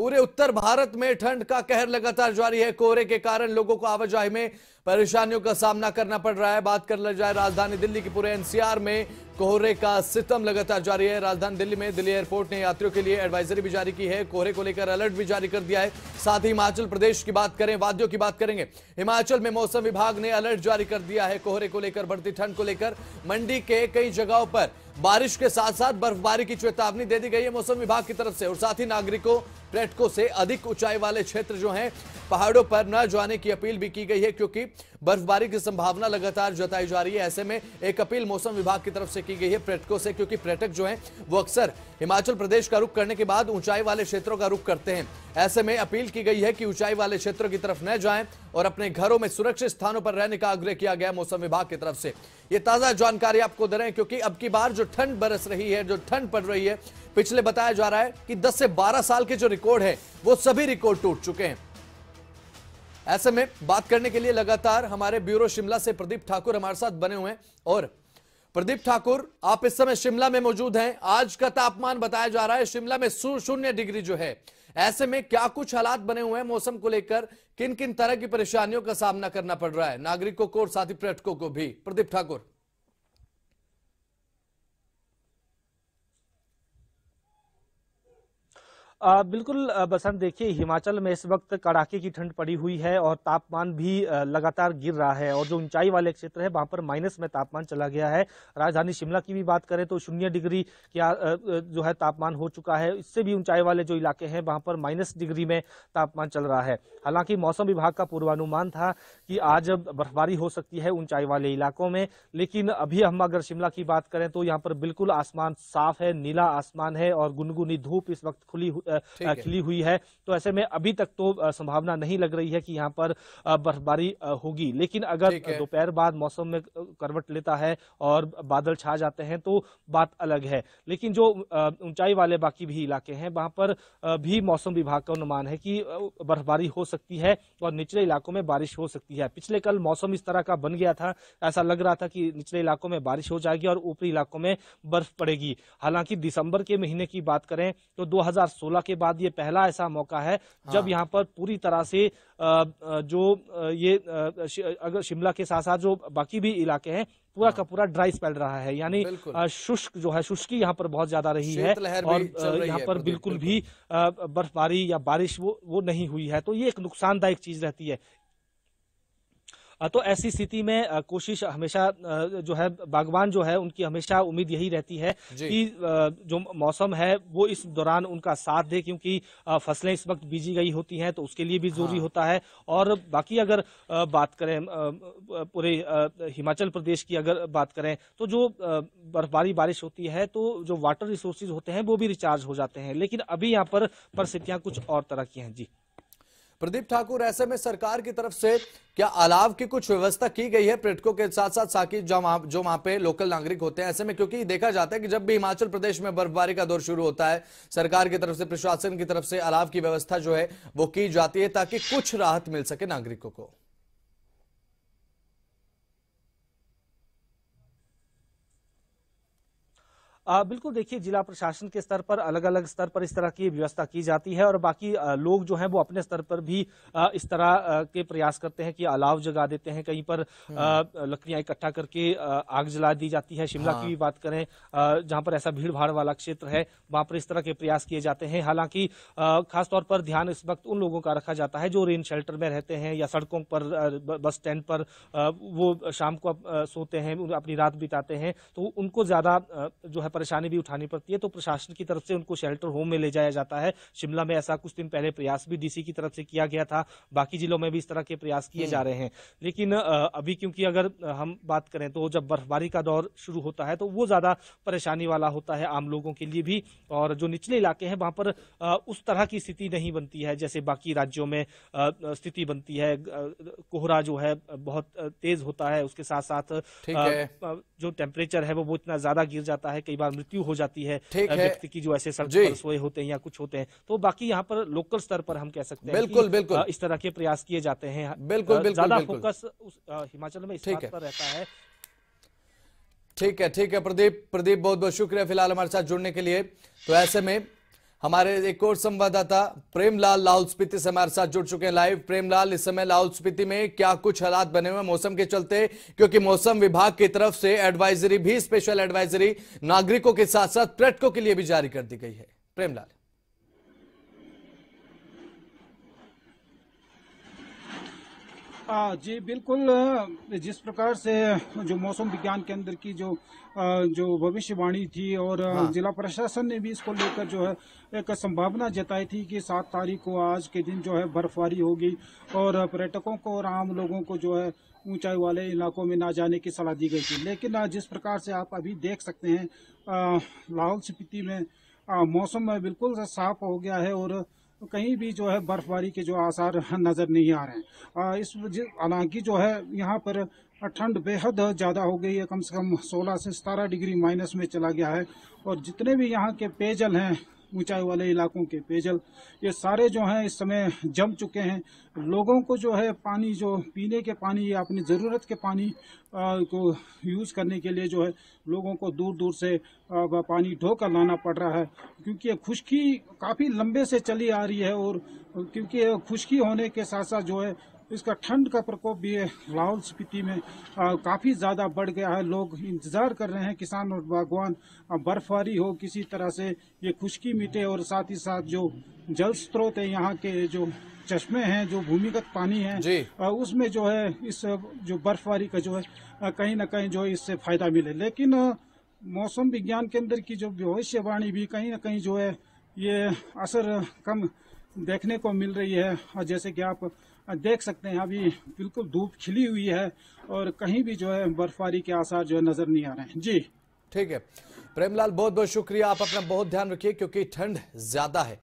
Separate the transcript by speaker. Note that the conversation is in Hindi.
Speaker 1: पूरे उत्तर भारत में ठंड का कहर लगातार जारी है कोहरे के कारण लोगों को आवाजाही में परेशानियों का सामना करना पड़ रहा है बात कर ली जाए राजधानी दिल्ली के पूरे एनसीआर में कोहरे का सितम लगातार जारी है राजधानी दिल्ली में दिल्ली एयरपोर्ट ने यात्रियों के लिए एडवाइजरी भी जारी की है कोहरे को लेकर अलर्ट भी जारी कर दिया है साथ ही हिमाचल प्रदेश की बात करें वादियों की बात करेंगे हिमाचल में मौसम विभाग ने अलर्ट जारी कर दिया है कोहरे को लेकर बढ़ती ठंड को लेकर मंडी के कई जगहों पर बारिश के साथ साथ बर्फबारी की चेतावनी दे दी गई है मौसम विभाग की तरफ से और साथ ही नागरिकों पर्यटकों से अधिक ऊंचाई वाले क्षेत्र जो हैं पहाड़ों पर न जाने की अपील भी की गई है क्योंकि बर्फबारी की संभावना लगातार जताई जा रही है ऐसे में एक अपील मौसम विभाग की तरफ से की गई है पर्यटकों से क्योंकि पर्यटक जो हैं वो अक्सर हिमाचल प्रदेश का रुख करने के बाद ऊंचाई वाले क्षेत्रों का रुख करते हैं ऐसे में अपील की गई है कि ऊंचाई वाले क्षेत्रों की तरफ न जाएं और अपने घरों में सुरक्षित स्थानों पर रहने का आग्रह किया गया मौसम विभाग की तरफ से ये ताजा जानकारी आपको दे रहे हैं क्योंकि अब की बार जो ठंड बरस रही है जो ठंड पड़ रही है पिछले बताया जा रहा है कि दस से बारह साल के जो रिकॉर्ड है वो सभी रिकॉर्ड टूट चुके हैं ऐसे में बात करने के लिए लगातार हमारे ब्यूरो शिमला से प्रदीप ठाकुर हमारे साथ बने हुए हैं और प्रदीप ठाकुर आप इस समय शिमला में मौजूद हैं आज का तापमान बताया जा रहा है शिमला में शून्य डिग्री जो है ऐसे में क्या कुछ हालात बने हुए हैं मौसम को लेकर किन किन तरह की परेशानियों का सामना करना पड़ रहा है नागरिकों को और साथी पर्यटकों को भी प्रदीप ठाकुर आ, बिल्कुल
Speaker 2: बसंत देखिए हिमाचल में इस वक्त कड़ाके की ठंड पड़ी हुई है और तापमान भी लगातार गिर रहा है और जो ऊंचाई वाले क्षेत्र है वहाँ पर माइनस में तापमान चला गया है राजधानी शिमला की भी बात करें तो शून्य डिग्री क्या जो है तापमान हो चुका है इससे भी ऊंचाई वाले जो इलाके हैं वहाँ पर माइनस डिग्री में तापमान चल रहा है हालांकि मौसम विभाग का पूर्वानुमान था कि आज बर्फबारी हो सकती है ऊंचाई वाले इलाकों में लेकिन अभी हम अगर शिमला की बात करें तो यहाँ पर बिल्कुल आसमान साफ है नीला आसमान है और गुनगुनी धूप इस वक्त खुली खिली हुई है तो ऐसे में अभी तक तो संभावना नहीं लग रही है कि यहाँ पर बर्फबारी होगी लेकिन अगर दोपहर बाद मौसम में करवट लेता है और बादल छा जाते हैं तो बात अलग है लेकिन जो ऊंचाई वाले बाकी भी इलाके हैं वहां पर भी मौसम विभाग का अनुमान है कि बर्फबारी हो सकती है और निचले इलाकों में बारिश हो सकती है पिछले कल मौसम इस तरह का बन गया था ऐसा लग रहा था कि निचले इलाकों में बारिश हो जाएगी और ऊपरी इलाकों में बर्फ पड़ेगी हालांकि दिसंबर के महीने की बात करें तो 2016 दौरा के बाद ये पहला ऐसा मौका है हाँ। जब यहाँ पर पूरी तरह से जो ये अगर शिमला के साथ साथ जो बाकी भी इलाके हैं पूरा हाँ। का पूरा ड्राई स्पेल रहा है यानी शुष्क जो है शुष्की यहाँ पर बहुत ज्यादा रही है और यहाँ पर बिल्कुल भी बर्फबारी या बारिश वो वो नहीं हुई है तो ये एक नुकसानदायक चीज रहती है तो ऐसी स्थिति में कोशिश हमेशा जो है बागवान जो है उनकी हमेशा उम्मीद यही रहती है कि जो मौसम है वो इस दौरान उनका साथ दे क्योंकि फसलें इस वक्त बीजी गई होती हैं तो उसके लिए भी जरूरी हाँ। होता है और बाकी अगर बात करें पूरे हिमाचल प्रदेश की अगर बात करें तो जो बर्फबारी बारिश होती है तो जो वाटर रिसोर्सेज होते हैं वो भी रिचार्ज हो जाते हैं लेकिन अभी यहाँ पर परिस्थितियां कुछ
Speaker 1: और तरह की हैं जी प्रदीप ठाकुर ऐसे में सरकार की तरफ से क्या अलाव की कुछ व्यवस्था की गई है पर्यटकों के साथ साथ साकी जो वहां जो वहां पे लोकल नागरिक होते हैं ऐसे में क्योंकि देखा जाता है कि जब भी हिमाचल प्रदेश में बर्फबारी का दौर शुरू होता है सरकार की तरफ से प्रशासन की तरफ से अलाव की व्यवस्था जो है वो की जाती है ताकि कुछ राहत मिल सके नागरिकों को
Speaker 2: बिल्कुल देखिए जिला प्रशासन के स्तर पर अलग अलग स्तर पर इस तरह की व्यवस्था की जाती है और बाकी लोग जो हैं वो अपने स्तर पर भी इस तरह के प्रयास करते हैं कि अलाव जगा देते हैं कहीं पर हम्म। लकड़ियां इकट्ठा करके आग जला दी जाती है शिमला हाँ। की भी बात करें जहां पर ऐसा भीड़ भाड़ वाला क्षेत्र है वहां पर इस तरह के प्रयास किए जाते हैं हालांकि खासतौर पर ध्यान इस वक्त उन लोगों का रखा जाता है जो रेन शेल्टर में रहते हैं या सड़कों पर बस स्टैंड पर वो शाम को सोते हैं अपनी रात बिताते हैं तो उनको ज्यादा जो है परेशानी भी उठानी पड़ती है तो प्रशासन की तरफ से उनको शेल्टर होम में ले जाया जाता है शिमला में ऐसा कुछ दिन पहले प्रयास भी डीसी की तरफ से किया गया था बाकी जिलों में भी इस तरह के प्रयास किए हम्म। जा रहे हैं लेकिन अभी क्योंकि अगर हम बात करें तो जब बर्फबारी का दौर शुरू होता है तो वो ज़्यादा परेशानी वाला होता है आम लोगों के लिए भी और जो निचले इलाके हैं वहां पर उस तरह की स्थिति नहीं बनती है जैसे बाकी राज्यों में स्थिति बनती है कोहरा जो है बहुत तेज होता है उसके साथ साथ जो टेम्परेचर है वो, वो इतना ज्यादा गिर जाता है कई बार मृत्यु हो जाती है व्यक्ति की जो ऐसे सड़क पर होते हैं या कुछ होते हैं तो बाकी यहाँ पर लोकल स्तर पर हम कह सकते
Speaker 1: हैं बिल्कुल बिल्कुल इस तरह के प्रयास किए जाते हैं बिल्कुल ज्यादा फोकस हिमाचल में इस बात पर रहता है ठीक है ठीक है प्रदीप प्रदीप बहुत बहुत शुक्रिया फिलहाल हमारे साथ जुड़ने के लिए तो ऐसे में हमारे एक और संवाददाता प्रेमलाल लाहौल स्पीति से हमारे साथ जुड़ चुके हैं लाइव प्रेमलाल इस समय लाहौल स्पीति में क्या कुछ हालात बने हुए मौसम के चलते क्योंकि मौसम विभाग की तरफ से एडवाइजरी भी स्पेशल एडवाइजरी नागरिकों के साथ साथ पर्यटकों के लिए भी जारी कर दी गई है प्रेमलाल
Speaker 3: आ, जी बिल्कुल जिस प्रकार से जो मौसम विज्ञान केंद्र की जो जो भविष्यवाणी थी और हाँ। जिला प्रशासन ने भी इसको लेकर जो है एक संभावना जताई थी कि सात तारीख को आज के दिन जो है बर्फबारी होगी और पर्यटकों को और आम लोगों को जो है ऊंचाई वाले इलाकों में ना जाने की सलाह दी गई थी लेकिन जिस प्रकार से आप अभी देख सकते हैं लाहौल स्पीति में मौसम बिल्कुल साफ हो गया है और तो कहीं भी जो है बर्फ़बारी के जो आसार नज़र नहीं आ रहे हैं इस हालांकि जो है यहाँ पर ठंड बेहद ज़्यादा हो गई है कम से कम 16 से 17 डिग्री माइनस में चला गया है और जितने भी यहाँ के पेयजल हैं ऊंचाई वाले इलाकों के पेयजल ये सारे जो हैं इस समय जम चुके हैं लोगों को जो है पानी जो पीने के पानी या अपनी ज़रूरत के पानी को यूज़ करने के लिए जो है लोगों को दूर दूर से पानी ढोकर लाना पड़ रहा है क्योंकि ये खुश्की काफ़ी लंबे से चली आ रही है और क्योंकि खुश्की होने के साथ साथ जो है इसका ठंड का प्रकोप भी लाहौल स्पीति में काफ़ी ज़्यादा बढ़ गया है लोग इंतज़ार कर रहे हैं किसान और बागवान बर्फबारी हो किसी तरह से ये खुशकी मिटे और साथ ही साथ जो जल स्रोत है यहाँ के जो चश्मे हैं जो भूमिगत पानी है उसमें जो है इस जो बर्फबारी का जो है कहीं ना कहीं जो है इससे फायदा मिले लेकिन मौसम विज्ञान केंद्र की जो भविष्यवाणी भी कहीं ना कहीं जो है ये असर कम देखने को मिल रही है और जैसे कि आप देख सकते हैं अभी बिल्कुल धूप खिली हुई है और कहीं भी जो है बर्फबारी के आसार जो है नजर नहीं आ रहे हैं जी ठीक है प्रेमलाल बहुत बहुत शुक्रिया आप अपना बहुत ध्यान रखिए क्योंकि ठंड ज्यादा है